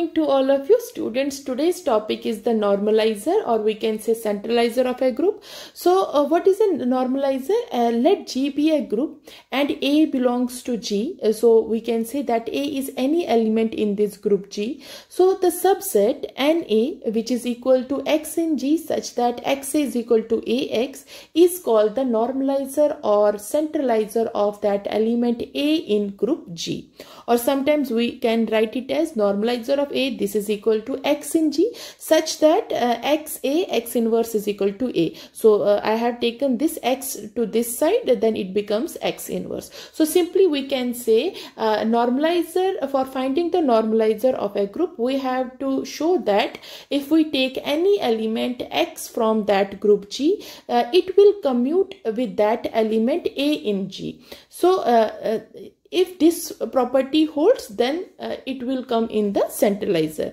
morning to all of you students. Today's topic is the normalizer or we can say centralizer of a group. So uh, what is a normalizer? Uh, let G be a group and A belongs to G. Uh, so we can say that A is any element in this group G. So the subset NA which is equal to X in G such that X is equal to AX is called the normalizer or centralizer of that element A in group G. Or sometimes we can write it as normalizer of a, this is equal to X in G such that uh, X A, X inverse is equal to A. So uh, I have taken this X to this side, then it becomes X inverse. So simply we can say uh, normalizer, for finding the normalizer of a group, we have to show that if we take any element X from that group G, uh, it will commute with that element A in G. So uh, uh, if this property holds then uh, it will come in the centralizer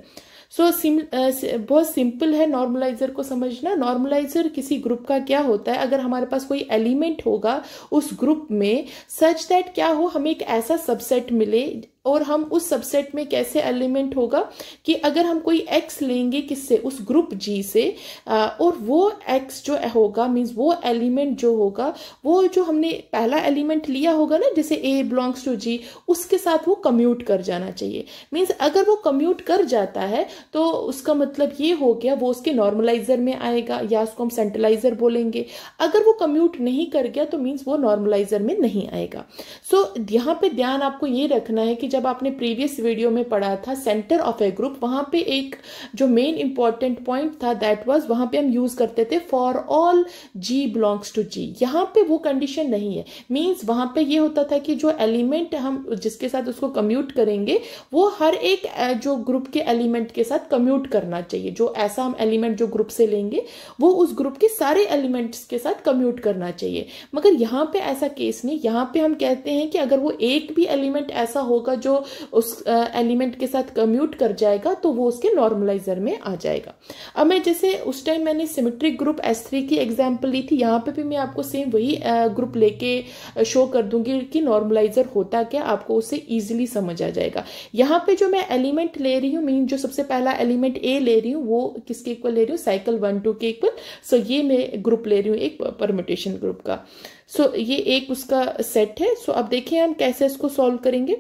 so सिम, uh, बहुत simple है normaliser को समझना normaliser किसी group का क्या होता है अगर हमारे पास कोई एलिमेंट होगा उस ग्रुप में सच दैट क्या हो हमें एक ऐसा सबसेट मिले और हम उस सबसेट में कैसे एलिमेंट होगा कि अगर हम कोई एक्स लेंगे किससे उस ग्रुप जी से और वो एक्स जो होगा मीन्स वो एलिमेंट जो होगा वो जो हमने पहला एलिमेंट लिया होगा ना जैसे ए बिलोंग्स टू जी उसके साथ वो कम्यूट कर जाना चाहिए मीन्स अगर वो कम्यूट कर जाता है तो उसका मतलब ये हो गया वो उसके नॉर्मलाइजर में आएगा या उसको हम सेंट्रलाइजर बोलेंगे अगर वो कम्यूट नहीं कर गया तो मीन्स वो नॉर्मलाइजर में नहीं आएगा सो so, यहाँ पे ध्यान आपको ये रखना है कि जब आपने प्रीवियस वीडियो में पढ़ा था सेंटर ऑफ ए ग्रुप वहां पे एक जो मेन इंपॉर्टेंट पॉइंट था दैट वाज वहां पे हम यूज़ करते थे for all G belongs to G यहां पे वो कंडीशन नहीं है मींस वहां पे ये होता था कि जो एलिमेंट हम जिसके साथ उसको कम्यूट करेंगे वो हर एक जो ग्रुप के एलिमेंट के साथ कम्यूट करना चाहिए जो ऐसा हम एलिमेंट जो ग्रुप से लेंगे वो उस ग्रुप के सारे एलिमेंट्स के साथ कम्यूट करना चाहिए मगर यहां पर ऐसा केस नहीं यहां पर हम कहते हैं कि अगर वो एक भी एलिमेंट ऐसा होगा जो जो उस एलिमेंट के साथ कम्यूट कर जाएगा तो वो उसके नॉर्मलाइजर में आ जाएगा अब मैं जैसे उस टाइम मैंने सिमेट्रिक ग्रुप एस थ्री की एग्जाम्पल ली थी यहाँ पे भी मैं आपको सेम वही ग्रुप लेके शो कर दूंगी कि नॉर्मलाइजर होता क्या आपको उसे ईजिली समझ आ जाएगा यहाँ पे जो मैं एलिमेंट ले रही हूँ मीन जो सबसे पहला एलिमेंट ए ले रही हूँ वो किसके इक्वल ले रही हूँ साइकिल वन टू के इक्वल सो so, ये मैं ग्रुप ले रही हूँ एक परमिटेशन ग्रुप का सो so, ये एक उसका सेट है सो so, अब देखिए हम कैसे इसको सॉल्व करेंगे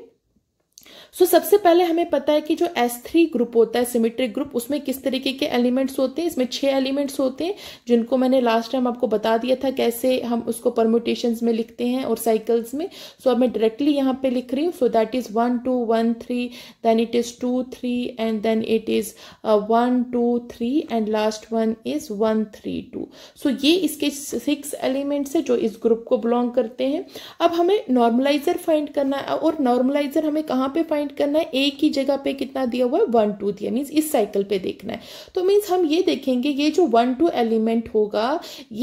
सो so, सबसे पहले हमें पता है कि जो एस थ्री ग्रुप होता है सिमेट्रिक ग्रुप उसमें किस तरीके के एलिमेंट्स होते हैं इसमें छह एलिमेंट्स होते हैं जिनको मैंने लास्ट टाइम आपको बता दिया था कैसे हम उसको परम्यूटेशन में लिखते हैं और साइकिल्स में सो so, अब मैं डायरेक्टली यहाँ पे लिख रही हूँ so that is one two one three then it is two three and then it is one two three and last one is one three two so ये इसके सिक्स एलिमेंट्स है जो इस ग्रुप को बिलोंग करते हैं अब हमें नॉर्मलाइजर फाइंड करना है और नॉर्मलाइजर हमें कहाँ पे फाइंड फाइंड करना है एक ही जगह पे कितना दिया हुआ है वन टू दिया मीन्स इस साइकिल पे देखना है तो मीन्स हम ये देखेंगे ये जो वन टू एलिमेंट होगा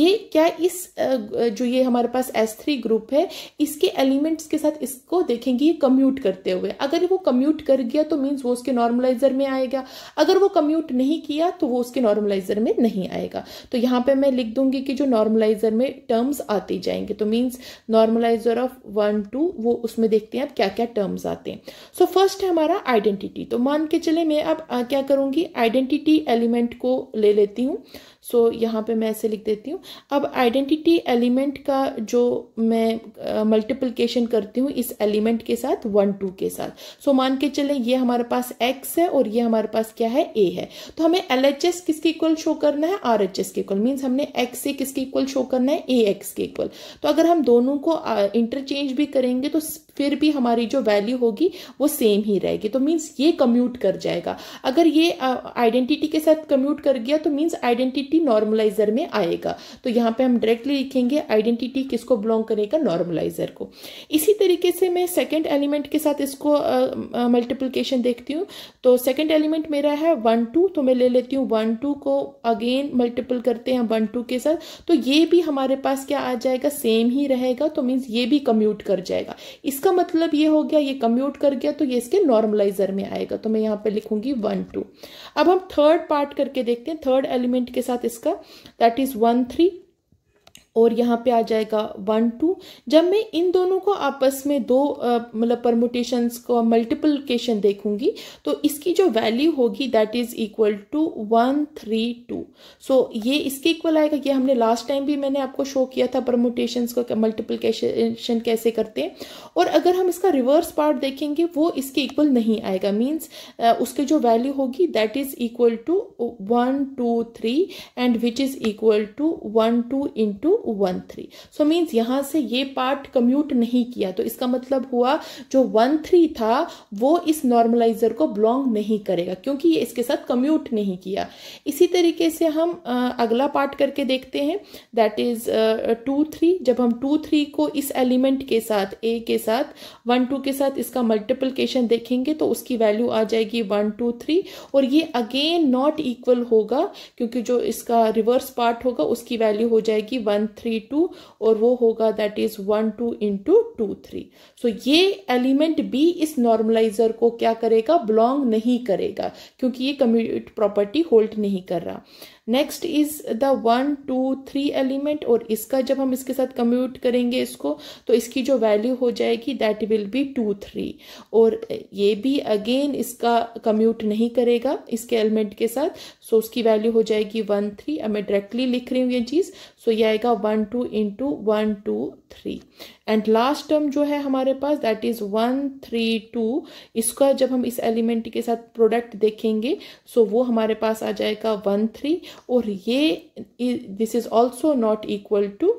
ये क्या इस जो ये हमारे पास एस थ्री ग्रुप है इसके एलिमेंट्स के साथ इसको देखेंगे ये कम्यूट करते हुए अगर वो कम्यूट कर गया तो मीन्स वो उसके नॉर्मलाइजर में आएगा अगर वो कम्यूट नहीं किया तो वो उसके नॉर्मलाइजर में नहीं आएगा तो यहाँ पे मैं लिख दूंगी कि जो नॉर्मलाइजर में टर्म्स आते जाएंगे तो means normaliser of one two वो उसमें देखते हैं अब क्या क्या टर्म्स आते हैं सो सो फर्स्ट है हमारा आइडेंटिटी तो मान के चले मैं अब आ, क्या करूंगी आइडेंटिटी एलिमेंट को ले लेती हूँ सो so, यहाँ पे मैं ऐसे लिख देती हूँ अब आइडेंटिटी एलिमेंट का जो मैं मल्टीप्लिकेशन uh, करती हूँ इस एलिमेंट के साथ वन टू के साथ सो so, मान के चलें ये हमारे पास एक्स है और ये हमारे पास क्या है ए है तो हमें एल एच एस किसके इक्वल शो करना है आर एच एस के इक्वल मीन्स हमने एक्स से किसके इक्वल शो करना है ए एक्स के इक्वल तो अगर हम दोनों को इंटरचेंज uh, भी करेंगे तो फिर भी हमारी जो वैल्यू होगी वो सेम ही रहेगी तो मीन्स ये कम्यूट कर जाएगा अगर ये आइडेंटिटी uh, के साथ कम्यूट कर गया तो मीन्स आइडेंटिटी आइडेंटिटी नॉर्मलाइजर में आएगा तो यहाँ पे हम डायरेक्टली लिखेंगे आइडेंटिटी किसको बिलोंग करेगा नॉर्मलाइजर को इसी तरीके से मैं सेकेंड एलिमेंट के साथ इसको मल्टीप्लीकेशन uh, uh, देखती हूँ तो सेकेंड एलिमेंट मेरा है वन टू तो मैं ले लेती हूँ वन टू को अगेन मल्टीपल करते हैं वन टू के साथ तो ये भी हमारे पास क्या आ जाएगा सेम ही रहेगा तो मीन्स ये भी कम्यूट कर जाएगा इसका मतलब ये हो गया ये कम्यूट कर गया तो ये इसके नॉर्मलाइजर में आएगा तो मैं यहाँ पर लिखूंगी वन टू अब हम थर्ड पार्ट करके देखते हैं थर्ड एलिमेंट के साथ इसका दैट इज वन थ्री और यहाँ पे आ जाएगा वन टू जब मैं इन दोनों को आपस में दो मतलब परमोटेशंस को मल्टीप्लिकेशन देखूंगी तो इसकी जो वैल्यू होगी that is equal to one three two so ये इसके इक्वल आएगा कि हमने लास्ट टाइम भी मैंने आपको शो किया था परमोटेशंस को मल्टीप्लिकेशन कैसे करते हैं और अगर हम इसका रिवर्स पार्ट देखेंगे वो इसके इक्वल नहीं आएगा मीन्स उसके जो वैल्यू होगी that is equal to one two three and which is equal to one two into one three so means यहाँ से ये पार्ट कम्यूट नहीं किया तो इसका मतलब हुआ जो वन थ्री था वो इस नॉर्मलाइजर को बिलोंग नहीं करेगा क्योंकि ये इसके साथ कम्यूट नहीं किया इसी तरीके से हम अगला पार्ट करके देखते हैं दैट इज टू थ्री जब हम टू थ्री को इस एलिमेंट के साथ ए के साथ वन टू के साथ इसका मल्टीप्लीकेशन देखेंगे तो उसकी वैल्यू आ जाएगी वन टू थ्री और ये अगेन नॉट इक्वल होगा क्योंकि जो इसका रिवर्स पार्ट होगा उसकी वैल्यू हो जाएगी वन थ्री टू और वो होगा that is one two into two three so ये एलिमेंट बी इस नॉर्मलाइजर को क्या करेगा बिलोंग नहीं करेगा क्योंकि ये कम्यूट प्रॉपर्टी होल्ड नहीं कर रहा next is the one two three element और इसका जब हम इसके साथ कम्यूट करेंगे इसको तो इसकी जो वैल्यू हो जाएगी that will be two three और ये भी अगेन इसका कम्यूट नहीं करेगा इसके एलिमेंट के साथ सो so उसकी वैल्यू हो जाएगी वन थ्री अब मैं डायरेक्टली लिख रही हूँ ये चीज़ सो so ये आएगा one two into one two three and last term जो है हमारे पास that is one three two इसका जब हम इस एलिमेंट के साथ प्रोडक्ट देखेंगे सो so वो हमारे पास आ जाएगा वन थ्री और ये this is also not equal to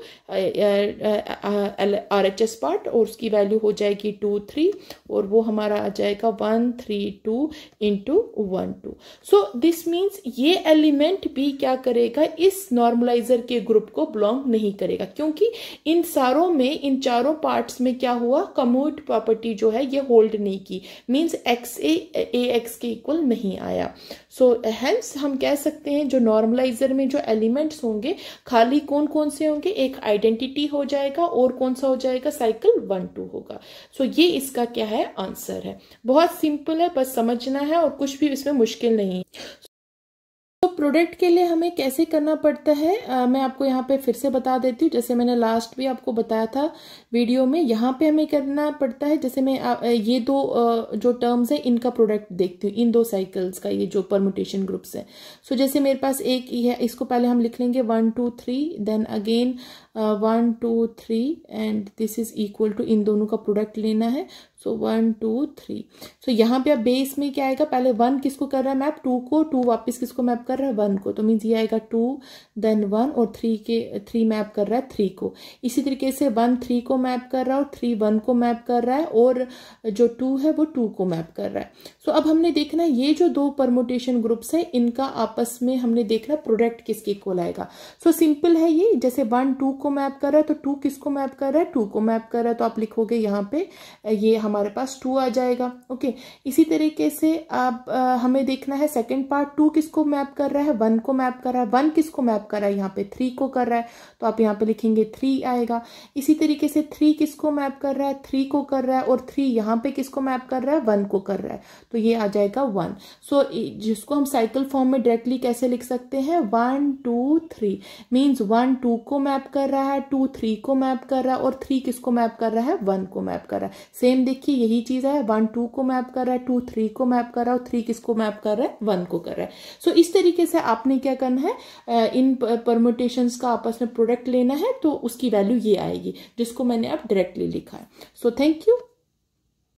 R H S part और उसकी वैल्यू हो जाएगी टू थ्री और वो हमारा आ जाएगा one three two into one two so this means ये एलिमेंट भी क्या करेगा इस नॉर्मलाइजर के ग्रुप को बिलोंग नहीं करेगा क्योंकि इन सारों में इन चार चारों पार्ट्स में क्या हुआ कम्यूट प्रॉपर्टी जो है ये होल्ड नहीं की means x a a x के इक्वल नहीं आया सो so, हेंस हम कह सकते हैं जो नॉर्मलाइजर में जो एलिमेंट्स होंगे खाली कौन कौन से होंगे एक आइडेंटिटी हो जाएगा और कौन सा हो जाएगा साइकिल वन टू होगा सो so, ये इसका क्या है आंसर है बहुत सिंपल है बस समझना है और कुछ भी इसमें मुश्किल नहीं तो प्रोडक्ट के लिए हमें कैसे करना पड़ता है आ, मैं आपको यहाँ पे फिर से बता देती हूँ जैसे मैंने लास्ट भी आपको बताया था वीडियो में यहाँ पे हमें करना पड़ता है जैसे मैं आ, ये दो आ, जो टर्म्स हैं इनका प्रोडक्ट देखती हूँ इन दो साइकिल्स का ये जो परमोटेशन ग्रुप्स है सो so, जैसे मेरे पास एक ही है इसको पहले हम लिख लेंगे one two three then again one two three and this is equal to इन दोनों का प्रोडक्ट लेना है so one two three so यहाँ पे अब बेस में क्या आएगा पहले वन किसको कर रहा है मैप टू को टू वापस किसको मैप कर रहा है वन को तो मीन्स ये आएगा टू देन वन और थ्री के थ्री मैप कर रहा है थ्री को इसी तरीके से वन थ्री को मैप कर रहा है और थ्री वन को मैप कर रहा है और जो टू है वो टू को मैप कर रहा है सो अब हमने देखना है ये जो दो परमोटेशन ग्रुप्स हैं इनका आपस में हमने देखना प्रोडक्ट किसके को लाएगा सो so, सिंपल है ये जैसे वन टू को मैप कर रहा है तो टू किसको मैप कर रहा है टू को मैप कर रहा है तो आप लिखोगे यहाँ पे ये हमारे पास टू आ जाएगा ओके okay, इसी तरीके से आप आ, हमें देखना है सेकेंड पार्ट टू किसको मैप कर रहा है वन को मैप कर रहा है वन किसको मैप कर रहा है यहाँ पे थ्री को कर रहा है तो आप यहाँ पे लिखेंगे थ्री आएगा इसी तरीके से थ्री किसको मैप कर रहा है थ्री को कर रहा है और थ्री यहाँ पे किसको मैप कर रहा है वन को कर रहा है तो ये आ जाएगा वन सो so, जिसको हम साइकिल फॉर्म में डायरेक्टली कैसे लिख सकते हैं one two three means one two को मैप कर रहा है टू थ्री को मैप कर रहा है और थ्री किसको मैप कर रहा है वन को मैप कर रहा है सेम देखिए यही चीज़ है वन टू को मैप कर रहा है टू थ्री को मैप कर रहा है और थ्री किसको मैप कर रहा है वन को कर रहा है सो so, इस तरीके से आपने क्या करना है इन परमोटेशंस का आपस में प्रोडक्ट लेना है तो उसकी वैल्यू ये आएगी जिसको मैंने अब डायरेक्टली लिखा है सो थैंक यू